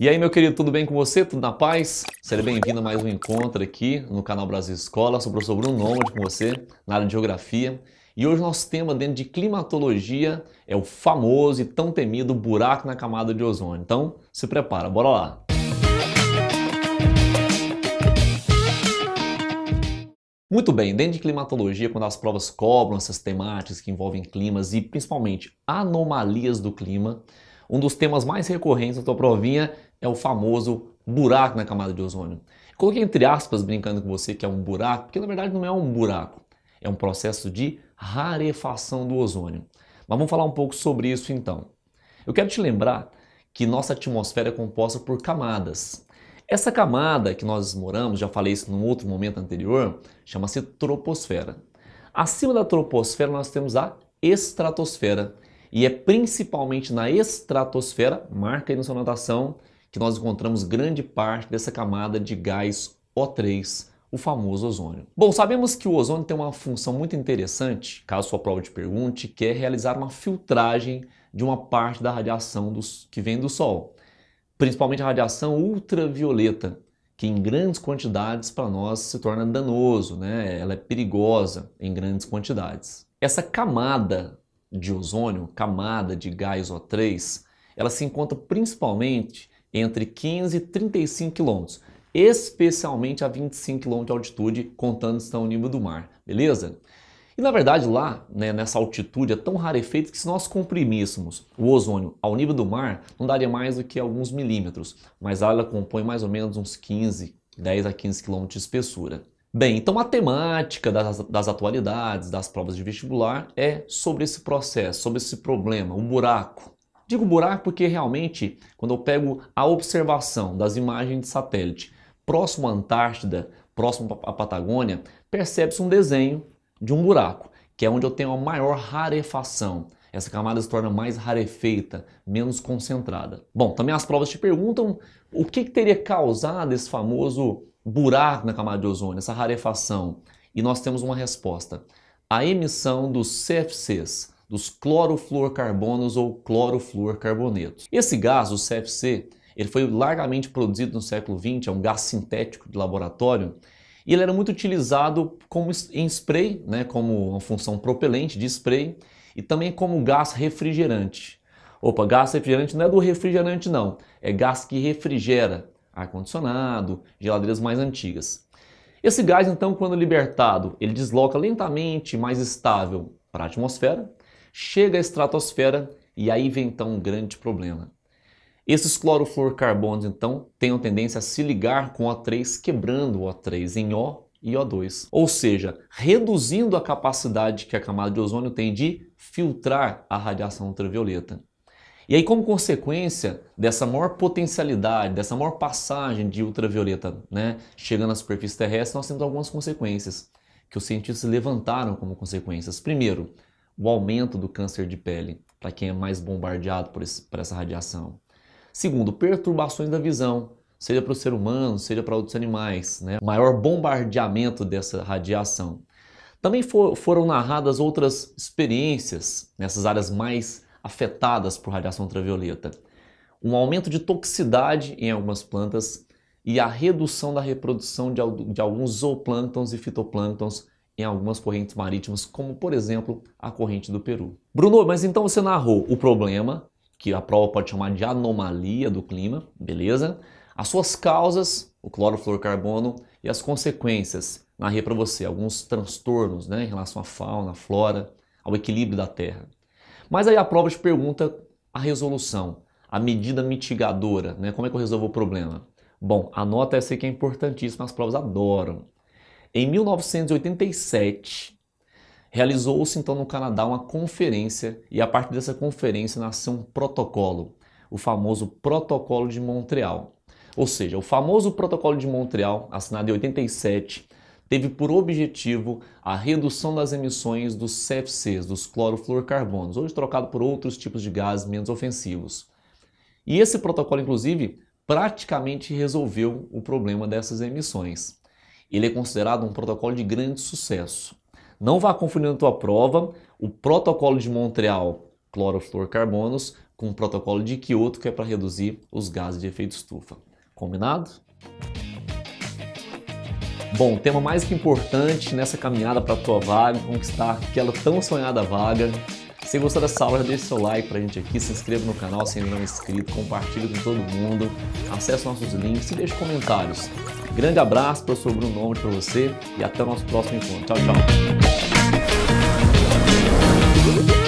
E aí, meu querido, tudo bem com você? Tudo na paz? Seja bem-vindo a mais um encontro aqui no canal Brasil Escola. Sou o professor Bruno Nômade com você, na área de Geografia. E hoje nosso tema dentro de climatologia é o famoso e tão temido buraco na camada de ozônio. Então, se prepara, bora lá! Muito bem, dentro de climatologia, quando as provas cobram essas temáticas que envolvem climas e principalmente anomalias do clima, um dos temas mais recorrentes da tua provinha é o famoso buraco na camada de ozônio. Coloquei entre aspas, brincando com você, que é um buraco, porque na verdade não é um buraco, é um processo de rarefação do ozônio. Mas vamos falar um pouco sobre isso então. Eu quero te lembrar que nossa atmosfera é composta por camadas. Essa camada que nós moramos, já falei isso num outro momento anterior, chama-se troposfera. Acima da troposfera nós temos a estratosfera, e é principalmente na estratosfera, marca aí na sua anotação, que nós encontramos grande parte dessa camada de gás O3, o famoso ozônio. Bom, sabemos que o ozônio tem uma função muito interessante, caso sua prova te pergunte, que é realizar uma filtragem de uma parte da radiação dos, que vem do Sol, principalmente a radiação ultravioleta, que em grandes quantidades para nós se torna danoso, né? ela é perigosa em grandes quantidades. Essa camada de ozônio, camada de gás O3, ela se encontra principalmente entre 15 e 35 km, especialmente a 25 km de altitude, contando está ao nível do mar, beleza? E na verdade lá, né, nessa altitude, é tão rarefeito que se nós comprimíssemos o ozônio ao nível do mar, não daria mais do que alguns milímetros, mas lá ela compõe mais ou menos uns 15, 10 a 15 km de espessura. Bem, então a temática das, das, atualidades, das provas de vestibular, é sobre esse processo, sobre esse problema, o um buraco. Digo buraco porque realmente, quando eu pego a observação das imagens de satélite próximo à Antártida, próximo à Patagônia, percebe-se um desenho de um buraco, que é onde eu tenho a maior rarefação. Essa camada se torna mais rarefeita, menos concentrada. Bom, também as provas te perguntam o que, que teria causado esse famoso buraco na camada de ozônio, essa rarefação, e nós temos uma resposta. A emissão dos CFCs, dos clorofluorcarbonos ou clorofluorcarbonetos. Esse gás, o CFC, ele foi largamente produzido no século XX, é um gás sintético de laboratório, e ele era muito utilizado como em spray, né, como uma função propelente de spray, e também como gás refrigerante. Opa, gás refrigerante não é do refrigerante não, é gás que refrigera, ar-condicionado, geladeiras mais antigas. Esse gás, então, quando libertado, ele desloca lentamente, mais estável, para a atmosfera, chega à estratosfera e aí vem então um grande problema. Esses clorofluorcarbonos, então, têm tendência a se ligar com o O3, quebrando o O3 em O e O2, ou seja, reduzindo a capacidade que a camada de ozônio tem de filtrar a radiação ultravioleta. E aí, como consequência dessa maior potencialidade, dessa maior passagem de ultravioleta né, chegando à superfície terrestre, nós temos algumas consequências que os cientistas levantaram como consequências. Primeiro, o aumento do câncer de pele para quem é mais bombardeado por, esse, por essa radiação. Segundo, perturbações da visão, seja para o ser humano, seja para outros animais, né? maior bombardeamento dessa radiação. Também for, foram narradas outras experiências nessas áreas mais afetadas por radiação ultravioleta, um aumento de toxicidade em algumas plantas e a redução da reprodução de, de alguns zooplânctons e fitoplânctons em algumas correntes marítimas, como por exemplo a corrente do Peru. Bruno, mas então você narrou o problema, que a prova pode chamar de anomalia do clima, beleza? As suas causas, o clorofluorcarbono, e as consequências. Narrei para você alguns transtornos né, em relação à fauna, à flora, ao equilíbrio da Terra. Mas aí a prova te pergunta a resolução, a medida mitigadora, né? Como é que eu resolvo o problema? Bom, a nota essa que é importantíssima, as provas adoram. Em 1987, realizou-se então no Canadá uma conferência e a partir dessa conferência nasceu um protocolo, o famoso Protocolo de Montreal. Ou seja, o famoso Protocolo de Montreal, assinado em 87, teve por objetivo a redução das emissões dos CFCs, dos clorofluorcarbonos, hoje trocado por outros tipos de gases menos ofensivos. E esse protocolo, inclusive, praticamente resolveu o problema dessas emissões. Ele é considerado um protocolo de grande sucesso. Não vá confundindo a tua prova, o protocolo de Montreal, clorofluorcarbonos, com o protocolo de Kyoto, que é para reduzir os gases de efeito estufa. Combinado? Bom, tema mais que importante nessa caminhada para a tua vaga, conquistar aquela tão sonhada vaga. Se gostou dessa aula, deixe seu like para a gente aqui, se inscreva no canal se ainda não é inscrito, compartilhe com todo mundo, acesse nossos links e deixe comentários. Grande abraço, professor Bruno Nome para você e até o nosso próximo encontro. Tchau, tchau.